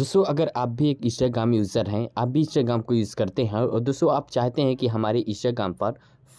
दोस्तों अगर आप भी एक इंस्टाग्राम यूज़र हैं आप भी इंस्टाग्राम को यूज़ करते हैं और दोस्तों आप चाहते हैं कि हमारे इंस्टाग्राम पर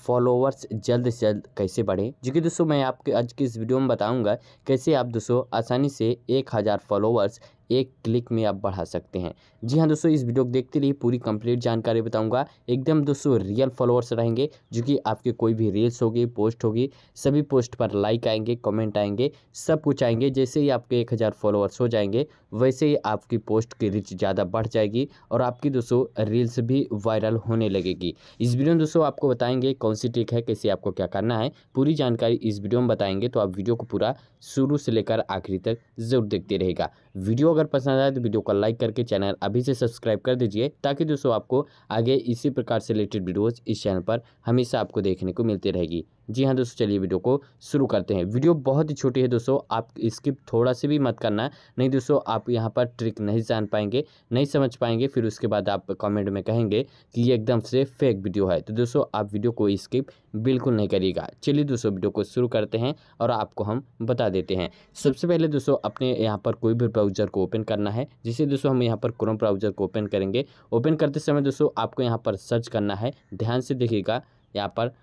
फॉलोवर्स जल्द से जल्द कैसे बढ़े जो कि दोस्तों मैं आपके आज की इस वीडियो में बताऊंगा कैसे आप दोस्तों आसानी से एक हज़ार फॉलोअर्स एक क्लिक में आप बढ़ा सकते हैं जी हाँ दोस्तों इस वीडियो को देखते रहिए पूरी कंप्लीट जानकारी बताऊंगा एकदम दोस्तों रियल फॉलोअर्स रहेंगे जो कि आपके कोई भी रील्स होगी पोस्ट होगी सभी पोस्ट पर लाइक आएंगे कमेंट आएंगे सब कुछ आएंगे जैसे ही आपके एक हज़ार फॉलोअर्स हो जाएंगे वैसे ही आपकी पोस्ट की रीच ज़्यादा बढ़ जाएगी और आपकी दोस्तों रील्स भी वायरल होने लगेगी इस वीडियो में दोस्तों आपको बताएंगे कौन सी ट्रिक है कैसे आपको क्या करना है पूरी जानकारी इस वीडियो में बताएंगे तो आप वीडियो को पूरा शुरू से लेकर आखिरी तक जरूर देखते रहेगा वीडियो अगर अगर पसंद आए तो वीडियो को लाइक करके चैनल अभी से सब्सक्राइब कर दीजिए ताकि दोस्तों आपको आगे इसी प्रकार से रिलेटेड वीडियोस इस चैनल पर हमेशा आपको देखने को मिलती रहेगी जी हाँ दोस्तों चलिए वीडियो को शुरू करते हैं वीडियो बहुत ही छोटी है दोस्तों आप स्किप थोड़ा सा भी मत करना नहीं दोस्तों आप यहाँ पर ट्रिक नहीं जान पाएंगे नहीं समझ पाएंगे फिर उसके बाद आप कमेंट में कहेंगे कि ये एकदम से फेक वीडियो है तो दोस्तों आप वीडियो को स्किप बिल्कुल नहीं करिएगा चलिए दोस्तों वीडियो को शुरू करते हैं और आपको हम बता देते हैं सबसे पहले दोस्तों अपने यहाँ पर कोई भी ब्राउजर को ओपन करना है जिसे दोस्तों हम यहाँ पर क्रोम ब्राउजर को ओपन करेंगे ओपन करते समय दोस्तों आपको यहाँ पर सर्च करना है ध्यान से देखिएगा यहाँ पर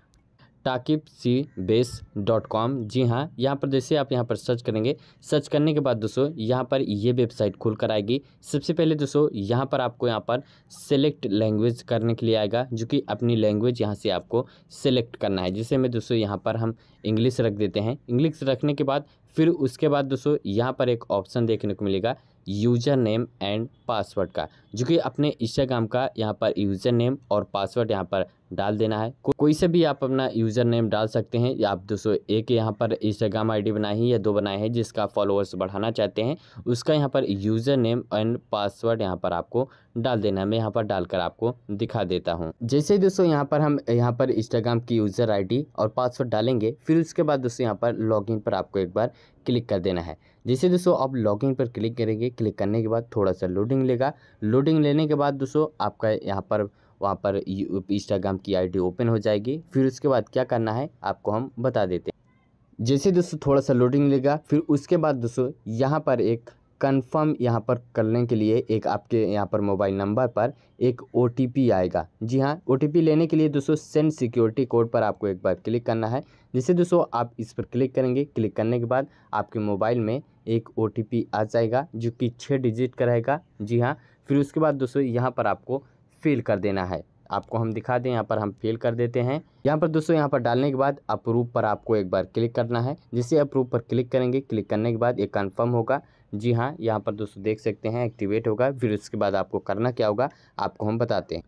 टाकिब सी बेस डॉट कॉम जी हाँ यहाँ पर जैसे आप यहाँ पर सर्च करेंगे सर्च करने के बाद दोस्तों यहाँ पर ये वेबसाइट खुल कर आएगी सबसे पहले दोस्तों यहाँ पर आपको यहाँ पर सेलेक्ट लैंग्वेज करने के लिए आएगा जो कि अपनी लैंग्वेज यहाँ से आपको सेलेक्ट करना है जैसे मैं दोस्तों यहाँ पर हम इंग्लिश रख देते हैं इंग्लिश रखने के बाद फिर उसके बाद दोस्तों यहाँ पर एक ऑप्शन देखने को मिलेगा यूजर नेम एंड पासवर्ड का जो कि अपने इंस्टाग्राम का यहाँ पर यूजर नेम और पासवर्ड यहाँ पर डाल देना है को, कोई से भी आप अपना यूजर नेम डाल सकते हैं या आप दोस्तों एक यहाँ पर इंस्टाग्राम आईडी बनाई है या दो बनाए हैं जिसका फॉलोअर्स बढ़ाना चाहते हैं उसका यहाँ पर यूजर नेम एंड पासवर्ड यहाँ पर आपको डाल देना है मैं यहाँ पर डालकर आपको दिखा देता हूँ जैसे दोस्तों यहाँ पर हम यहाँ पर इंस्टाग्राम की यूजर आई और पासवर्ड डालेंगे फिर उसके बाद दोस्तों यहाँ पर लॉग पर आपको एक बार क्लिक कर देना है जैसे दोस्तों आप लॉगिन पर क्लिक करेंगे क्लिक करने के बाद थोड़ा सा लोडिंग लेगा लोडिंग लेने के बाद दोस्तों आपका यहाँ पर वहाँ पर इंस्टाग्राम की आईडी ओपन हो जाएगी फिर उसके बाद क्या करना है आपको हम बता देते हैं जैसे दोस्तों थोड़ा सा लोडिंग लेगा फिर उसके बाद दोस्तों यहाँ पर एक कंफर्म यहाँ पर करने के लिए एक आपके यहाँ पर मोबाइल नंबर पर एक ओ आएगा जी हाँ ओ लेने के लिए दोस्तों सेंड सिक्योरिटी कोड पर आपको एक बार क्लिक करना है जिसे दोस्तों आप इस पर क्लिक करेंगे क्लिक करने के बाद आपके मोबाइल में एक ओ आ जाएगा जो कि छः डिजिट का रहेगा जी हाँ फिर उसके बाद दोस्तों यहाँ पर आपको फिल कर देना है आपको हम दिखा दें यहाँ पर हम फिल कर देते हैं यहाँ पर दोस्तों यहाँ पर डालने के बाद अप्रूव पर आपको एक बार क्लिक करना है जिसे अप्रूव पर क्लिक करेंगे क्लिक करने के बाद ये कन्फर्म होगा जी हाँ यहाँ पर दोस्तों देख सकते हैं एक्टिवेट होगा फिर उसके बाद आपको करना क्या होगा आपको हम बताते हैं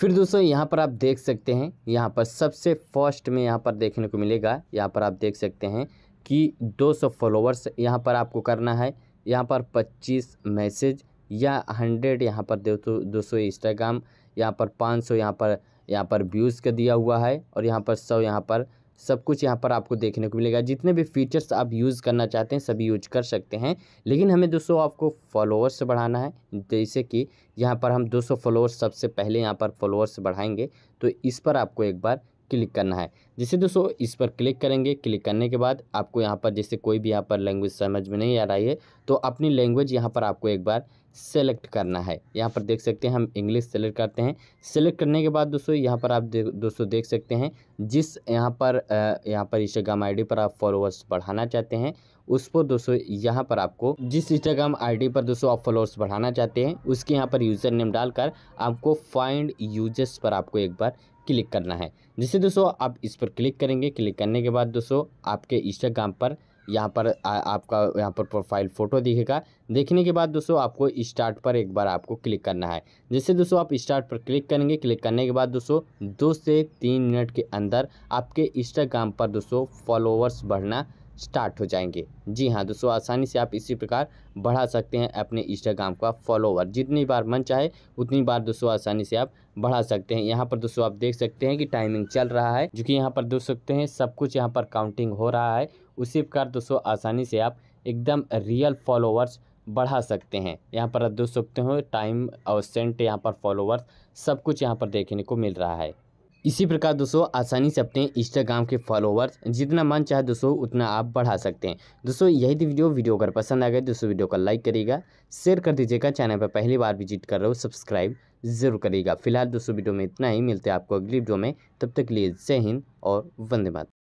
फिर दोस्तों यहाँ पर आप देख सकते हैं यहाँ पर सबसे फर्स्ट में यहाँ पर देखने को मिलेगा यहाँ पर आप देख सकते हैं कि 200 फॉलोवर्स यहाँ पर आपको करना है यहाँ पर 25 मैसेज या 100 यहाँ पर सौ दो सौ इंस्टाग्राम यहाँ पर 500 यहाँ पर यहाँ पर व्यूज़ का दिया हुआ है और यहाँ पर 100 यहाँ पर सब कुछ यहाँ पर आपको देखने को मिलेगा जितने भी फीचर्स आप यूज़ करना चाहते हैं सभी यूज कर सकते हैं लेकिन हमें दोस्तों आपको फॉलोअर्स बढ़ाना है जैसे कि यहाँ पर हम 200 फॉलोअर्स सबसे पहले यहाँ पर फॉलोअर्स बढ़ाएंगे तो इस पर आपको एक बार क्लिक करना है जैसे दोस्तों इस पर क्लिक करेंगे क्लिक करने के बाद आपको यहाँ पर जैसे कोई भी यहाँ पर लैंग्वेज समझ में नहीं आ रही है तो अपनी लैंग्वेज यहाँ पर आपको एक बार सेलेक्ट करना है यहाँ पर देख सकते हैं हम इंग्लिश सेलेक्ट करते हैं सेलेक्ट करने के बाद दोस्तों यहाँ पर आप दे, दोस्तों देख सकते हैं जिस यहाँ पर यहाँ पर इंस्टाग्राम आई पर आप फॉलोअर्स बढ़ाना चाहते हैं उस पर दोस्तों यहाँ पर आपको जिस इंस्टाग्राम आईडी पर दोस्तों आप फॉलोअर्स बढ़ाना चाहते हैं उसके यहाँ पर यूज़र नेम डालकर आपको फाइंड यूजर्स पर आपको एक बार क्लिक करना है जैसे दोस्तों आप इस पर क्लिक करेंगे क्लिक करने के बाद दोस्तों आपके इंस्टाग्राम पर यहाँ पर आ, आपका यहाँ पर प्रोफाइल फ़ोटो दिखेगा देखने के बाद दोस्तों आपको स्टार्ट पर एक बार आपको क्लिक करना है जैसे दोस्तों आप स्टार्ट पर क्लिक करेंगे क्लिक करने के बाद दोस्तों दो से तीन मिनट के अंदर आपके इंस्टाग्राम पर दोस्तों फॉलोवर्स बढ़ना स्टार्ट हो जाएंगे जी हाँ दोस्तों आसानी से आप इसी प्रकार बढ़ा सकते हैं अपने इंस्टाग्राम का फॉलोवर जितनी बार मन चाहे उतनी बार दोस्तों आसानी से आप बढ़ा सकते हैं यहाँ पर दोस्तों आप देख सकते हैं कि टाइमिंग चल रहा है जो कि यहाँ पर देख सकते हैं सब कुछ यहाँ पर काउंटिंग हो रहा है उसी प्रकार दोस्तों आसानी से आप एकदम रियल फॉलोवर्स बढ़ा सकते हैं यहाँ पर आप देख सकते हो टाइम और सेंट यहाँ पर फॉलोवर्स सब कुछ यहाँ पर देखने को मिल रहा है इसी प्रकार दोस्तों आसानी से अपने इंस्टाग्राम के फॉलोवर्स जितना मन चाहे दोस्तों उतना आप बढ़ा सकते हैं दोस्तों यही थी वीडियो वीडियो अगर पसंद आ गए दोस्तों वीडियो को लाइक करिएगा शेयर कर दीजिएगा चैनल पर पहली बार विजिट कर रहे हो सब्सक्राइब जरूर करिएगा फिलहाल दोस्तों वीडियो में इतना ही मिलते हैं आपको अगली वीडियो में तब तक लिए जय हिंद और वंदे मातरम